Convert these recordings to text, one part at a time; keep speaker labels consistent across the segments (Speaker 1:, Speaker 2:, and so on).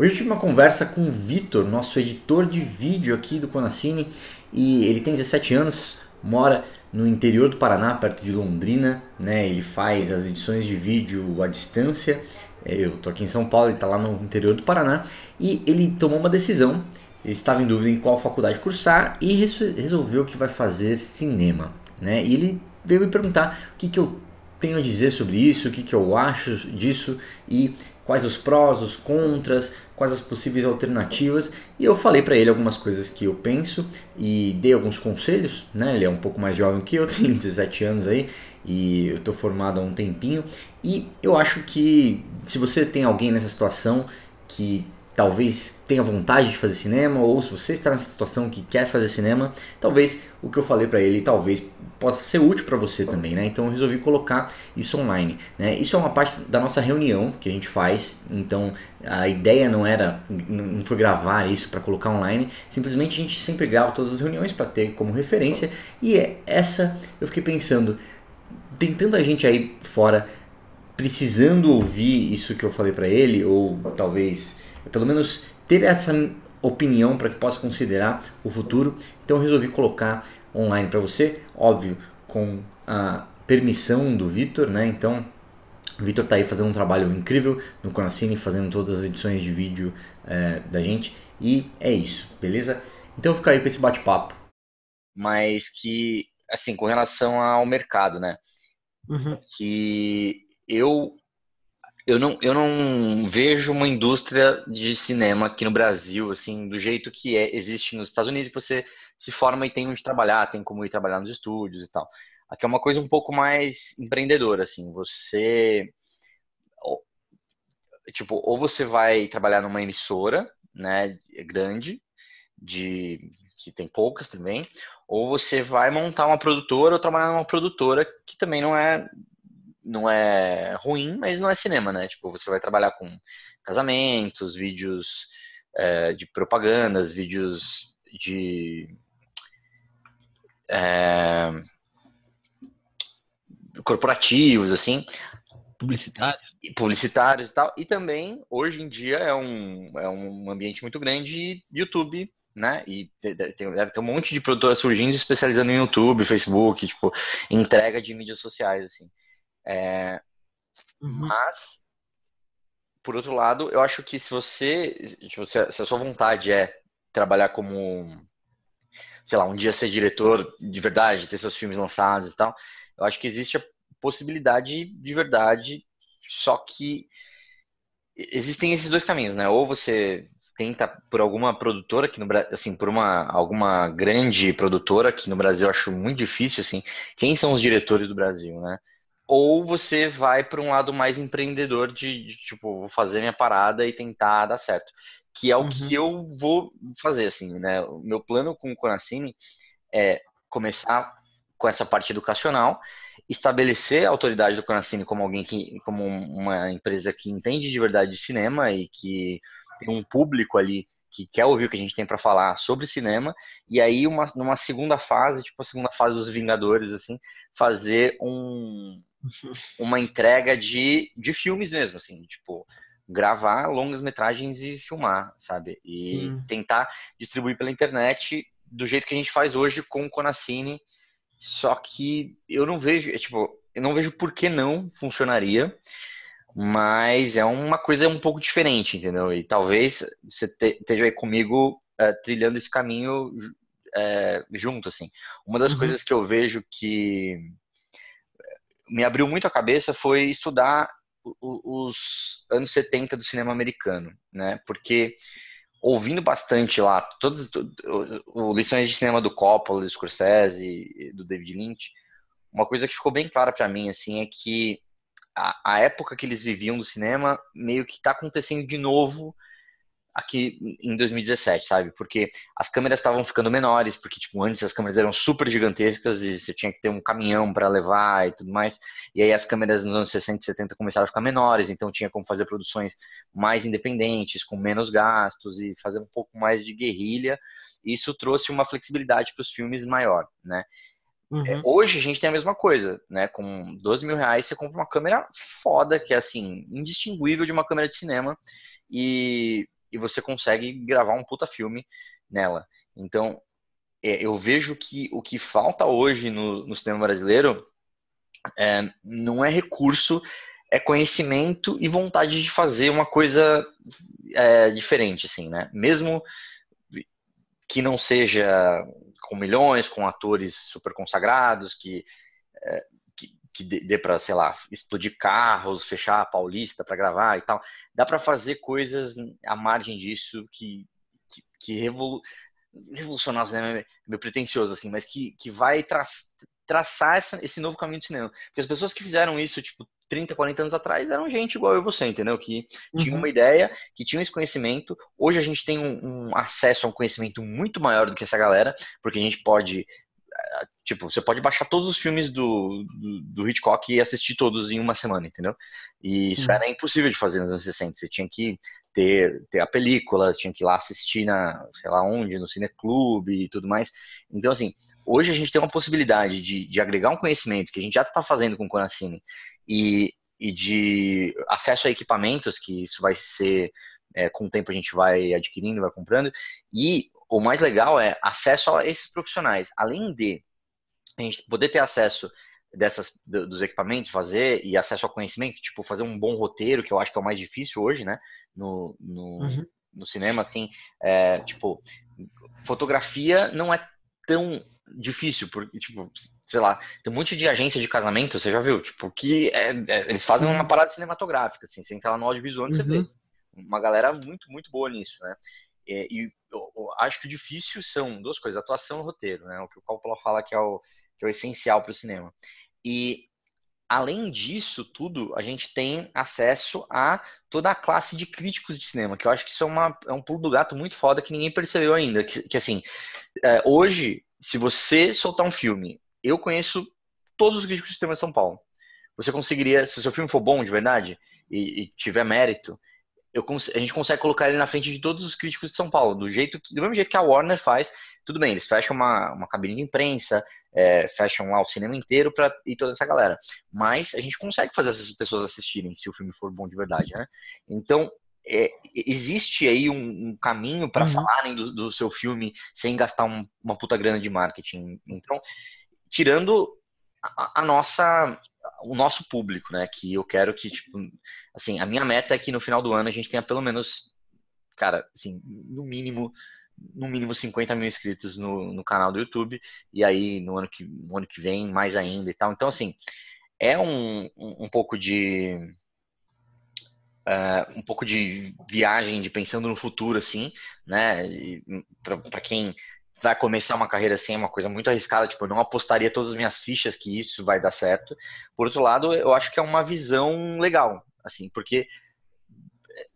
Speaker 1: Hoje eu tive uma conversa com o Vitor, nosso editor de vídeo aqui do Conacine, e ele tem 17 anos, mora no interior do Paraná, perto de Londrina, né? Ele faz as edições de vídeo à distância. É, eu tô aqui em São Paulo, ele tá lá no interior do Paraná, e ele tomou uma decisão. Ele estava em dúvida em qual faculdade cursar e resolveu que vai fazer cinema, né? E ele veio me perguntar o que, que eu tenho a dizer sobre isso, o que, que eu acho disso e quais os prós, os contras, quais as possíveis alternativas e eu falei para ele algumas coisas que eu penso e dei alguns conselhos, né? Ele é um pouco mais jovem que eu, tem 17 anos aí e eu estou formado há um tempinho e eu acho que se você tem alguém nessa situação que talvez tenha vontade de fazer cinema, ou se você está nessa situação que quer fazer cinema, talvez o que eu falei para ele talvez possa ser útil para você também, né? Então eu resolvi colocar isso online, né? Isso é uma parte da nossa reunião que a gente faz, então a ideia não era não foi gravar isso para colocar online, simplesmente a gente sempre grava todas as reuniões para ter como referência e é essa eu fiquei pensando, tem tanta gente aí fora precisando ouvir isso que eu falei para ele ou talvez pelo menos ter essa opinião para que possa considerar o futuro. Então resolvi colocar online para você, óbvio, com a permissão do Vitor, né? Então o Vitor está aí fazendo um trabalho incrível no Conacine, fazendo todas as edições de vídeo é, da gente. E é isso, beleza? Então fica aí com esse bate-papo. Mas que, assim, com relação ao mercado, né? Uhum. Que eu eu não, eu não vejo uma indústria de cinema aqui no Brasil, assim, do jeito que é, existe nos Estados Unidos, que você se forma e tem onde trabalhar, tem como ir trabalhar nos estúdios e tal. Aqui é uma coisa um pouco mais empreendedora, assim, você... Tipo, ou você vai trabalhar numa emissora, né, grande, de que tem poucas também, ou você vai montar uma produtora ou trabalhar numa produtora que também não é não é ruim, mas não é cinema, né? Tipo, você vai trabalhar com casamentos, vídeos é, de propagandas, vídeos de é, corporativos, assim. Publicitários. Publicitários e tal. E também, hoje em dia, é um, é um ambiente muito grande YouTube, né? E tem, deve ter um monte de produtora surgindo especializando em YouTube, Facebook, tipo, entrega de mídias sociais, assim. É, uhum. Mas, por outro lado, eu acho que se você, tipo, se, a, se a sua vontade é trabalhar como, sei lá, um dia ser diretor de verdade, ter seus filmes lançados e tal, eu acho que existe a possibilidade de verdade, só que existem esses dois caminhos, né? Ou você tenta por alguma produtora que no Brasil, assim, por uma alguma grande produtora que no Brasil eu acho muito difícil, assim. Quem são os diretores do Brasil, né? ou você vai para um lado mais empreendedor de, de, tipo, vou fazer minha parada e tentar dar certo. Que é o uhum. que eu vou fazer, assim, né? O meu plano com o Conacine é começar com essa parte educacional, estabelecer a autoridade do Conacine como alguém que, como uma empresa que entende de verdade de cinema e que tem um público ali que quer ouvir o que a gente tem para falar sobre cinema, e aí uma, numa segunda fase, tipo a segunda fase dos Vingadores, assim, fazer um, uma entrega de, de filmes mesmo, assim, tipo, gravar longas metragens e filmar, sabe? E hum. tentar distribuir pela internet do jeito que a gente faz hoje com o Conacine, só que eu não vejo, é, tipo, eu não vejo por que não funcionaria, mas é uma coisa um pouco diferente, entendeu? E talvez você te, esteja aí comigo é, trilhando esse caminho é, junto, assim. Uma das uhum. coisas que eu vejo que me abriu muito a cabeça foi estudar os anos 70 do cinema americano, né? Porque ouvindo bastante lá todas lições de cinema do Coppola, do Scorsese, do David Lynch, uma coisa que ficou bem clara para mim assim é que a, a, época que eles viviam do cinema meio que está acontecendo de novo aqui em 2017, sabe? Porque as câmeras estavam ficando menores, porque tipo antes as câmeras eram super gigantescas e você tinha que ter um caminhão para levar e tudo mais. E aí as câmeras nos anos 60 e 70 começaram a ficar menores, então tinha como fazer produções mais independentes, com menos gastos e fazer um pouco mais de guerrilha. Isso trouxe uma flexibilidade para os filmes maior, né? É, uhum. Hoje a gente tem a mesma coisa, né? Com 12 mil reais você compra uma câmera foda, que é assim, indistinguível de uma câmera de cinema. E e você consegue gravar um puta filme nela. Então, é, eu vejo que o que falta hoje no, no cinema brasileiro é, não é recurso, é conhecimento e vontade de fazer uma coisa é, diferente, assim, né? Mesmo que não seja com milhões, com atores super consagrados, que é, que dê para, sei lá, explodir carros, fechar a Paulista para gravar e tal. Dá para fazer coisas à margem disso que que, que revolu... revolucionar o cinema é meio pretencioso assim, mas que, que vai tra... traçar essa, esse novo caminho do cinema. Porque as pessoas que fizeram isso, tipo, 30, 40 anos atrás eram gente igual eu e você, entendeu? Que uhum. tinha uma uhum. ideia, que tinha esse conhecimento. Hoje a gente tem um, um, acesso a um conhecimento muito maior do que essa galera, porque a gente pode tipo, você pode baixar todos os filmes do, do, do, Hitchcock e assistir todos em uma semana, entendeu? E isso era impossível de fazer nos anos 60. Você tinha que ter, ter a película, tinha que ir lá assistir na, sei lá onde, no cineclube e tudo mais. Então, assim, hoje a gente tem uma possibilidade de, de agregar um conhecimento que a gente já está fazendo com o Conacine e, e de acesso a equipamentos, que isso vai ser é, com o tempo a gente vai adquirindo, vai comprando. E o mais legal é acesso a esses profissionais. Além de a gente poder ter acesso dessas dos equipamentos, fazer e acesso ao conhecimento, tipo fazer um bom roteiro, que eu acho que é o mais difícil hoje, né? No, no, uhum. no cinema, assim, é, tipo, fotografia não é tão difícil, porque, tipo, sei lá, tem um monte de agência de casamento, você já viu, tipo, que é, é, eles fazem uma uhum. parada cinematográfica assim, você entra lá no audiovisual e uhum. você vê. Uhum uma galera muito, muito boa nisso, né? É, e eu acho que o difícil são duas coisas, atuação e roteiro, né? O que o Coppola fala que é o, que é o essencial para o cinema. E além disso tudo, a gente tem acesso a toda a classe de críticos de cinema, que eu acho que isso é, uma, é um pulo do gato muito foda que ninguém percebeu ainda. Que, que assim, é, hoje, se você soltar um filme, eu conheço todos os críticos de cinema de São Paulo. Você conseguiria, se o seu filme for bom de verdade e, e tiver mérito, eu, a gente consegue colocar ele na frente de todos os críticos de São Paulo, do jeito que, do mesmo jeito que a Warner faz. Tudo bem, eles fecham uma, uma cabine de imprensa, é, fecham lá o cinema inteiro para ir toda essa galera. Mas a gente consegue fazer essas pessoas assistirem se o filme for bom de verdade, né? Então é, existe aí um, um caminho para uhum. falarem do, do, seu filme sem gastar um, uma puta grana de marketing. Então, tirando a, a nossa o nosso público, né? Que eu quero que, tipo, assim, a minha meta é que no final do ano a gente tenha pelo menos, cara, assim, no mínimo, no mínimo 50 mil inscritos no, no canal do YouTube, e aí no ano, que, no ano que vem mais ainda e tal. Então, assim, é um, um, pouco de. Uh, um pouco de viagem, de pensando no futuro, assim, né? Para quem vai começar uma carreira assim é uma coisa muito arriscada, tipo, eu não apostaria todas as minhas fichas que isso vai dar certo. Por outro lado, eu acho que é uma visão legal, assim, porque eh,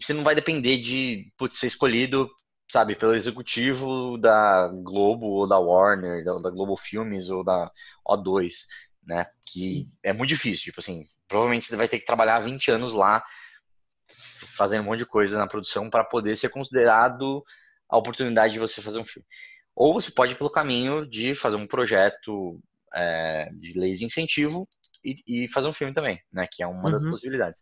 Speaker 1: você não vai depender de putz, ser escolhido, sabe, pelo executivo da Globo ou da Warner, da, da Globo Filmes ou da O2, né? Que é muito difícil, tipo assim, provavelmente você vai ter que trabalhar 20 anos lá fazendo um monte de coisa na produção para poder ser considerado a oportunidade de você fazer um filme. Ou você pode ir pelo caminho de fazer um projeto é, de leis de incentivo e, e, fazer um filme também, né? Que é uma uhum. das possibilidades.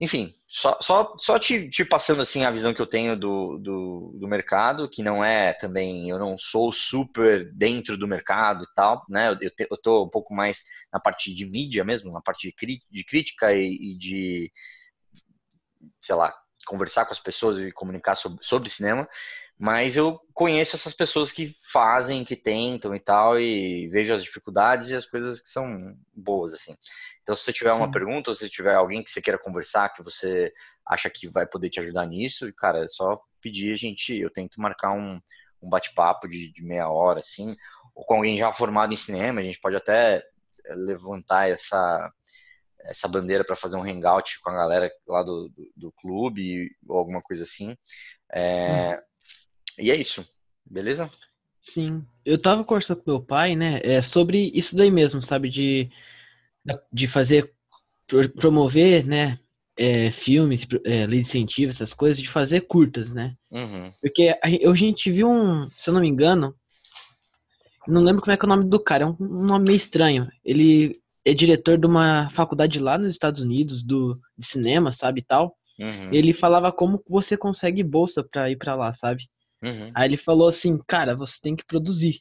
Speaker 1: Enfim, só, só, só te, te, passando assim a visão que eu tenho do, do, do, mercado, que não é também, eu não sou super dentro do mercado e tal, né? Eu, te, eu tô um pouco mais na parte de mídia mesmo, na parte de, cri, de crítica e, e, de, sei lá, conversar com as pessoas e comunicar sobre, sobre cinema. Mas eu conheço essas pessoas que fazem, que tentam e tal, e vejo as dificuldades e as coisas que são boas, assim. Então, se você tiver Sim. uma pergunta, ou se tiver alguém que você queira conversar, que você acha que vai poder te ajudar nisso, cara, é só pedir a gente. Eu tento marcar um, um bate-papo de, de meia hora, assim, ou com alguém já formado em cinema, a gente pode até eh, levantar essa, essa bandeira para fazer um hangout com a galera lá do, do, do clube ou alguma coisa assim. É, hum. E é isso, beleza?
Speaker 2: Sim. Eu tava conversando com meu pai, né, é, sobre isso daí mesmo, sabe? De, de fazer, promover, né, é, filmes, é, lei de incentivo, essas coisas, de fazer curtas, né? Uhum. Porque a, a gente viu um, se eu não me engano, não lembro como é que é o nome do cara, é um, um nome meio estranho. Ele é diretor de uma faculdade lá nos Estados Unidos, do, de cinema, sabe, e tal. Uhum. Ele falava como você consegue bolsa pra ir pra lá, sabe? Uhum. Aí ele falou assim, cara, você tem que produzir,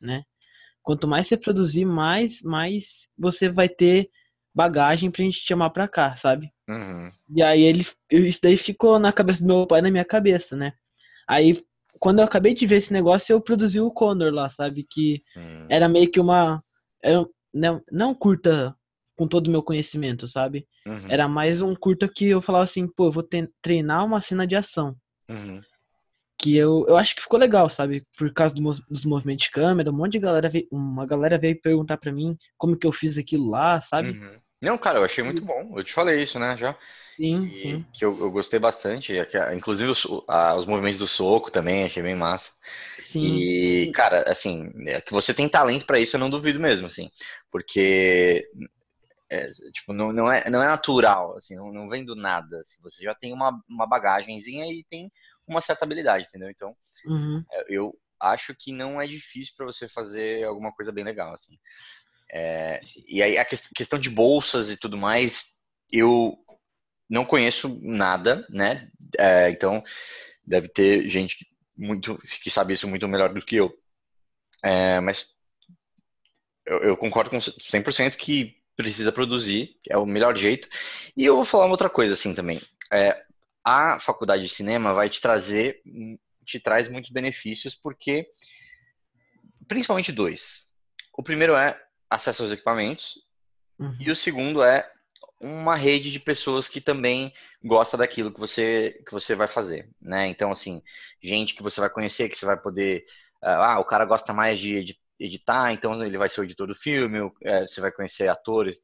Speaker 2: né? Quanto mais você produzir, mais, mais você vai ter bagagem pra gente te chamar pra cá, sabe? Uhum. E aí ele, isso daí ficou na cabeça do meu pai, na minha cabeça, né? Aí, quando eu acabei de ver esse negócio, eu produzi o Condor lá, sabe? Que uhum. era meio que uma, era, né, não, não curta com todo o meu conhecimento, sabe? Uhum. Era mais um curta que eu falava assim, pô, eu vou treinar uma cena de ação. Uhum que eu, eu acho que ficou legal, sabe? Por causa do, dos movimentos de câmera, um monte de galera veio, uma galera veio perguntar para mim como que eu fiz aquilo lá, sabe? Uhum. Não,
Speaker 1: cara, eu achei muito bom. Eu te falei isso, né, já.
Speaker 2: Sim, e, sim.
Speaker 1: Que eu, eu, gostei bastante. É ah, inclusive os, a, ah, os, movimentos do soco também, achei bem massa.
Speaker 2: Sim. E,
Speaker 1: cara, assim, é que você tem talento para isso, eu não duvido mesmo, assim. Porque é, tipo, não, não, é, não é natural, assim, não, não vem do nada. Assim, você já tem uma, uma bagagenzinha e tem uma certa habilidade, entendeu? Então, uhum. É, eu acho que não é difícil para você fazer alguma coisa bem legal, assim. É, e aí a questão de bolsas e tudo mais, eu não conheço nada, né? É, então deve ter gente muito que sabe isso muito melhor do que eu. É, mas eu, eu, concordo com 100% que precisa produzir, é o melhor jeito. E eu vou falar uma outra coisa assim também. É, a faculdade de cinema vai te trazer, hum, te traz muitos benefícios, porque principalmente dois. O primeiro é acesso aos equipamentos, uhum. e o segundo é uma rede de pessoas que também gosta daquilo que você que você vai fazer, né? Então assim, gente que você vai conhecer, que você vai poder, ah, ah o cara gosta mais de editar, então ele vai ser o editor do filme, é, você vai conhecer atores,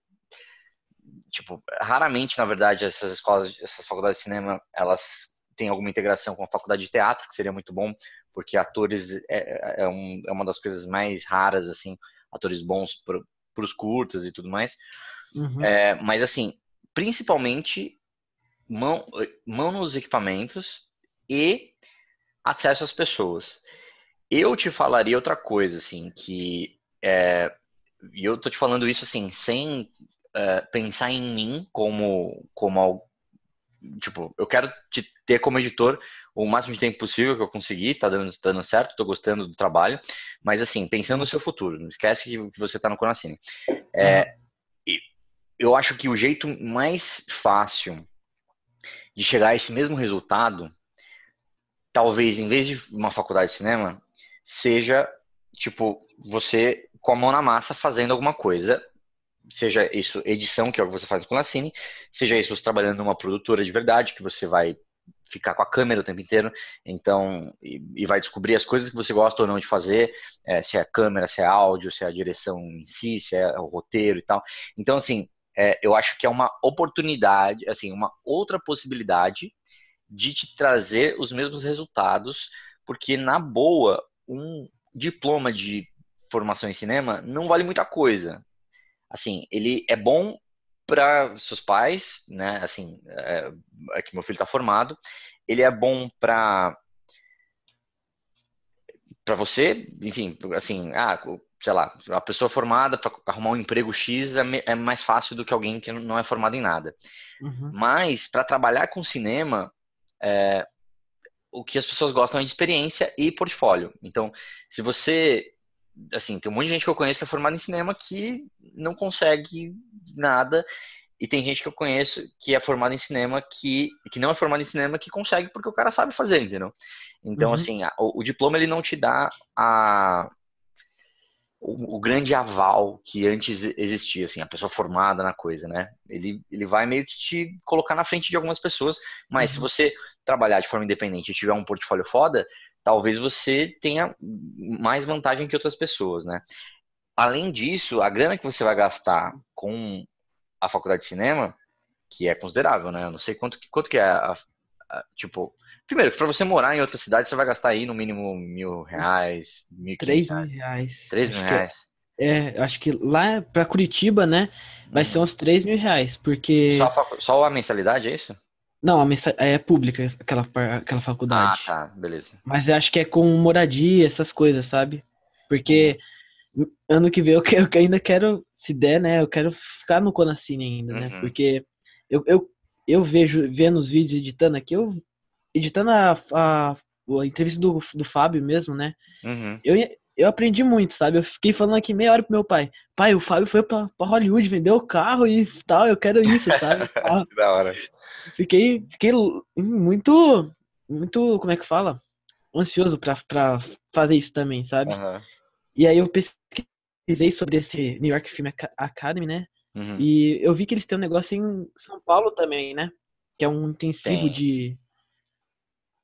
Speaker 1: tipo, raramente, na verdade, essas escolas, essas faculdades de cinema, elas têm alguma integração com a faculdade de teatro, que seria muito bom, porque atores é, é, é um, é uma das coisas mais raras, assim, atores bons para os curtas e tudo mais. Uhum. É, mas, assim, principalmente mão, mão nos equipamentos e acesso às pessoas. Eu te falaria outra coisa, assim, que é, e eu tô te falando isso assim, sem eh, pensar em mim como, como tipo, eu quero te ter como editor o máximo de tempo possível que eu conseguir, tá dando, tá dando certo, tô gostando do trabalho, mas assim, pensando no seu futuro, não esquece que, que você tá no Conacine. É, uhum. Eu acho que o jeito mais fácil de chegar a esse mesmo resultado, talvez em vez de uma faculdade de cinema, seja, tipo, você com a mão na massa fazendo alguma coisa seja isso edição, que é o que você faz com a cine seja isso você trabalhando numa produtora de verdade, que você vai ficar com a câmera o tempo inteiro, então, e, e vai descobrir as coisas que você gosta ou não de fazer, é, se é câmera, se é áudio, se é a direção em si, se é o roteiro e tal. Então, assim, é, eu acho que é uma oportunidade, assim, uma outra possibilidade de te trazer os mesmos resultados, porque na boa, um diploma de formação em cinema não vale muita coisa assim, ele é bom para seus pais, né? Assim, é, é que meu filho está formado. Ele é bom para para você, enfim, assim, ah, sei lá, a pessoa formada para arrumar um emprego X é, é, mais fácil do que alguém que não é formado em nada. Uhum. Mas para trabalhar com cinema, é, o que as pessoas gostam é de experiência e portfólio. Então, se você assim, tem um monte de gente que eu conheço que é formada em cinema que não consegue nada. E tem gente que eu conheço que é formada em cinema que, que não é formada em cinema que consegue porque o cara sabe fazer, entendeu? Então, uhum. assim, a, o, o, diploma ele não te dá a, o, o, grande aval que antes existia, assim, a pessoa formada na coisa, né? Ele, ele vai meio que te colocar na frente de algumas pessoas, mas uhum. se você trabalhar de forma independente e tiver um portfólio foda, talvez você tenha mais vantagem que outras pessoas, né? Além disso, a grana que você vai gastar com a faculdade de cinema, que é considerável, né? Eu não sei quanto que, quanto que é, a, a, tipo... Primeiro, para você morar em outra cidade, você vai gastar aí no mínimo mil reais, mil Três mil reais. Três mil reais.
Speaker 2: É, é acho que lá para Curitiba, né? Vai uhum. ser uns três mil reais, porque. Só
Speaker 1: a, Só a mensalidade, é isso?
Speaker 2: Não, a é pública aquela, aquela ah, faculdade. Ah, tá, beleza. Mas eu acho que é com moradia, essas coisas, sabe? Porque ano que vem eu, quero, eu ainda quero, se der, né? Eu quero ficar no Conacine ainda, né? Uhum. Porque eu, eu, eu vejo, vendo os vídeos editando aqui, eu editando a, a, a entrevista do, do Fábio mesmo, né? Uhum. Eu, eu aprendi muito, sabe? Eu fiquei falando aqui meia hora pro meu pai. Pai, o Fábio foi pra, pra Hollywood, vendeu o carro e tal, eu quero isso, sabe? que da hora. Fiquei, fiquei muito, muito, como é que fala? Ansioso pra, pra fazer isso também, sabe? Uhum. E aí eu pesquisei sobre esse New York Film Academy, né? Uhum. E eu vi que eles têm um negócio em São Paulo também, né? Que é um intensivo Sim. de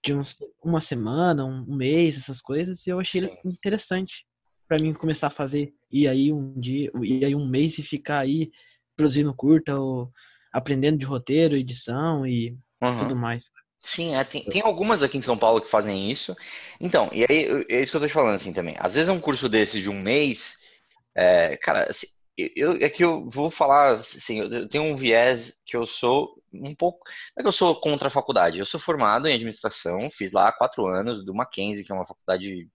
Speaker 2: de uns, uma semana, um mês, essas coisas, e eu achei Sim. interessante para mim começar a fazer e aí um dia, e aí um mês e ficar aí produzindo curta ou aprendendo de roteiro, edição e uhum. tudo mais.
Speaker 1: Sim, é, tem, tem algumas aqui em São Paulo que fazem isso. Então, e aí é isso que eu tô te falando assim também. Às vezes é um curso desse de um mês, é, cara, eu, é que eu vou falar, assim, eu tenho um viés que eu sou um pouco. Não é que eu sou contra a faculdade. Eu sou formado em administração, fiz lá quatro anos do Mackenzie, que é uma faculdade,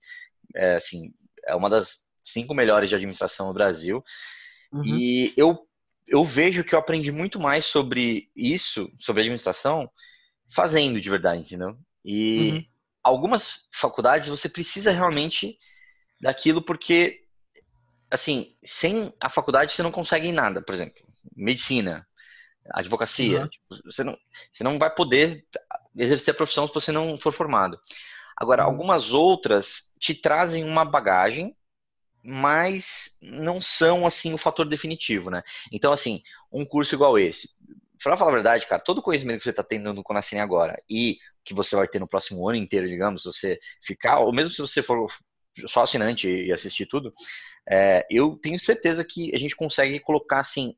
Speaker 1: é, assim, é uma das cinco melhores de administração no Brasil. Uhum. E eu, eu vejo que eu aprendi muito mais sobre isso, sobre administração, fazendo de verdade, entendeu? E uhum. algumas faculdades você precisa realmente daquilo porque assim, sem a faculdade você não consegue nada, por exemplo, medicina, advocacia, uhum. tipo, você, não, você não vai poder exercer a profissão se você não for formado. Agora, uhum. algumas outras te trazem uma bagagem, mas não são, assim, o fator definitivo, né? Então, assim, um curso igual esse, pra falar a verdade, cara, todo conhecimento que você está tendo no Conacine agora e que você vai ter no próximo ano inteiro, digamos, se você ficar, ou mesmo se você for só assinante e assistir tudo, é, eu tenho certeza que a gente consegue colocar assim,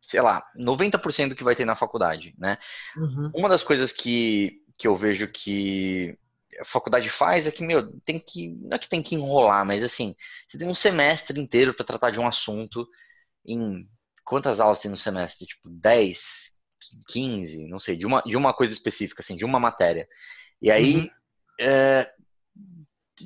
Speaker 1: sei lá, 90% do que vai ter na faculdade, né? Uhum. Uma das coisas que, que eu vejo que a faculdade faz é que, meu, tem que. Não é que tem que enrolar, mas assim, você tem um semestre inteiro para tratar de um assunto em. Quantas aulas tem no semestre? Tipo, 10, 15, não sei, de uma, de uma coisa específica, assim, de uma matéria. E aí, uhum. é,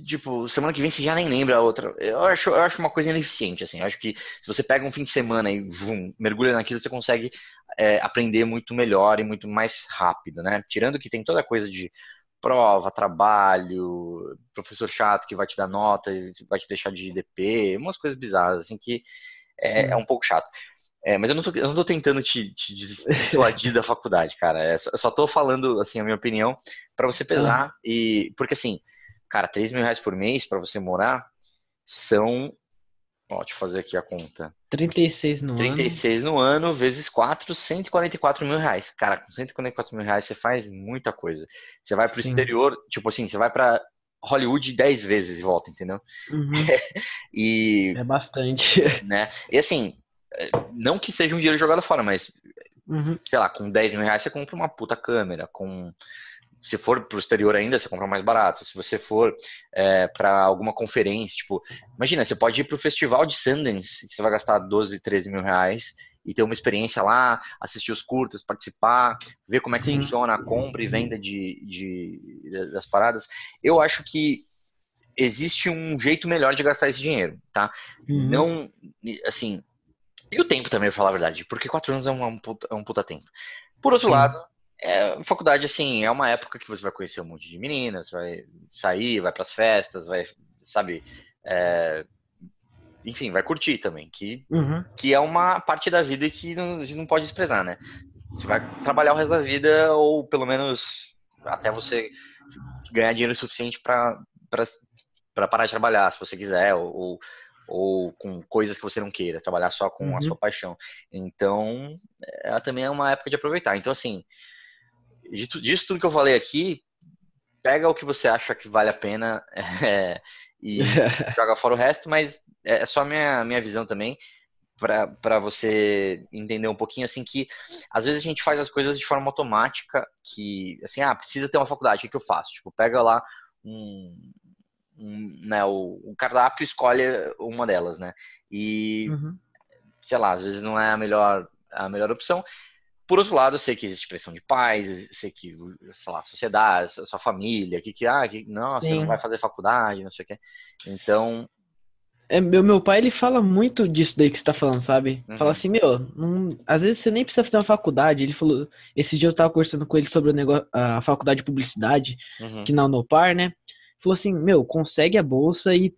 Speaker 1: Tipo, semana que vem você já nem lembra a outra. Eu acho, eu acho uma coisa ineficiente, assim. Eu acho que se você pega um fim de semana e vum, mergulha naquilo, você consegue é, aprender muito melhor e muito mais rápido, né? Tirando que tem toda a coisa de prova, trabalho, professor chato que vai te dar nota, vai te deixar de DP, umas coisas bizarras, assim, que é, é um pouco chato. É, mas eu não, tô, eu não tô tentando te, te da faculdade, cara. É, só, eu só tô falando, assim, a minha opinião, para você tá. pesar. Uhum. e Porque, assim, Cara, 3 mil reais por mês para você morar são. Ó, deixa eu fazer aqui a conta.
Speaker 2: 36 no 36
Speaker 1: ano. no ano, vezes 4, 144 mil reais. Cara, com 144 mil reais você faz muita coisa. Você vai pro Sim. exterior, tipo assim, você vai pra Hollywood 10 vezes e volta, entendeu?
Speaker 2: Uhum.
Speaker 1: e. É
Speaker 2: bastante.
Speaker 1: Né? E assim, eh, não que seja um dinheiro jogado fora, mas. Uhum. Sei lá, com 10 mil reais você compra uma puta câmera, com se for para o exterior ainda, você compra mais barato. Se você for é, para alguma conferência, tipo, imagina, você pode ir para o festival de Sundance, que você vai gastar 12, 13 mil reais e ter uma experiência lá, assistir os curtas, participar, ver como é que uhum. funciona a compra e venda de, de, das paradas. Eu acho que existe um jeito melhor de gastar esse dinheiro, tá? Uhum. Não, assim, e o tempo também, pra falar a verdade, porque quatro anos é um, é um puta é tempo. Por outro Sim. lado, é, faculdade, assim, é uma época que você vai conhecer um monte de meninas, vai sair, vai para as festas, vai, sabe, é, enfim, vai curtir também, que, uhum. que é uma parte da vida que não, a gente não pode desprezar, né? Você vai trabalhar o resto da vida, ou pelo menos até você ganhar dinheiro suficiente para parar de trabalhar, se você quiser, ou, ou ou com coisas que você não queira, trabalhar só com uhum. a sua paixão. Então, ela também é uma época de aproveitar. Então, assim, disso tudo que eu falei aqui, pega o que você acha que vale a pena é, e joga fora o resto, mas é, é só minha, minha visão também para você entender um pouquinho assim que às vezes a gente faz as coisas de forma automática que assim ah precisa ter uma faculdade o que eu faço tipo pega lá um, um né o, um cardápio escolhe uma delas né e uhum. sei lá às vezes não é a melhor a melhor opção por outro lado, eu sei que existe pressão de pais, eu sei que, sei lá, a sociedade, a sua família, que que, ah, que, não, Sim. você não vai fazer faculdade, não sei o quê. Então...
Speaker 2: É, meu, meu pai, ele fala muito disso daí que você tá falando, sabe? Uhum. Fala assim, meu, não, às vezes você nem precisa fazer uma faculdade. Ele falou, esse dia eu tava conversando com ele sobre o negócio, a faculdade de publicidade, uhum. que na Unopar, né? Falou assim, meu, consegue a bolsa e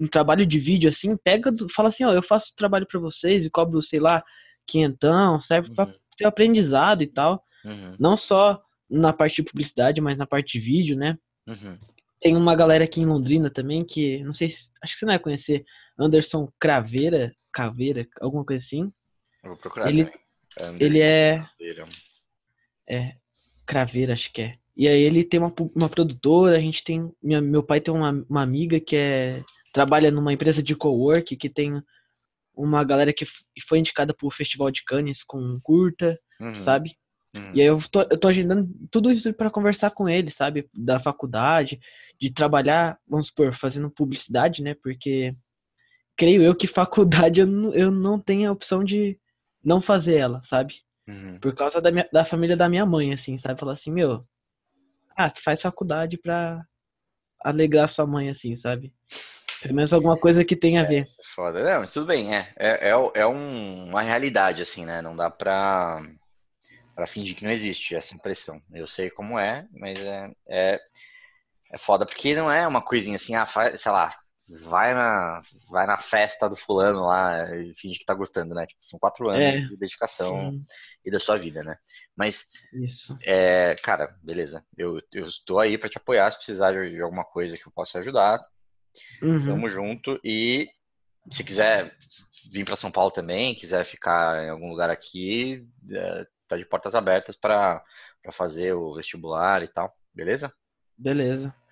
Speaker 2: um trabalho de vídeo assim, pega, fala assim, ó, eu faço o trabalho para vocês e cobro, sei lá, quinhentão, serve uhum. pra ter aprendizado e tal. Uhum. Não só na parte de publicidade, mas na parte de vídeo, né? Uhum. Tem uma galera aqui em Londrina também que, não sei, acho que você não vai conhecer, Anderson Craveira, Caveira, alguma coisa assim.
Speaker 1: Eu vou procurar ele, ele é,
Speaker 2: é. Craveira, acho que é. E aí ele tem uma, uma produtora, a gente tem. Minha, meu pai tem uma, uma amiga que é trabalha numa empresa de cowork que tem uma galera que foi indicada pro Festival de Cannes com curta, uhum. sabe? Uhum. E aí eu tô, eu tô agendando tudo isso para conversar com ele, sabe? Da faculdade, de trabalhar, vamos supor, fazendo publicidade, né? Porque creio eu que faculdade eu não, eu não tenho a opção de não fazer ela, sabe? Uhum. Por causa da, minha, da família da minha mãe, assim, sabe? Falar assim, meu, ah, faz faculdade pra alegrar sua mãe, assim, sabe? Pelo menos alguma coisa que tenha a é, ver. É
Speaker 1: foda. Não, mas tudo bem, é. É, é, é um, uma realidade, assim, né? Não dá pra, pra fingir que não existe essa impressão. Eu sei como é, mas é, é, é foda, porque não é uma coisinha assim, ah, faz, sei lá, vai na, vai na festa do fulano lá e finge que tá gostando, né? Tipo, são quatro anos é, de dedicação sim. e da sua vida, né? Mas, Isso. É, cara, beleza. Eu, eu estou aí para te apoiar se precisar de, alguma coisa que eu possa ajudar. Uhum. Tamo junto. E se quiser vir para São Paulo também, quiser ficar em algum lugar aqui, é, tá de portas abertas para fazer o vestibular e tal. Beleza?
Speaker 2: Beleza.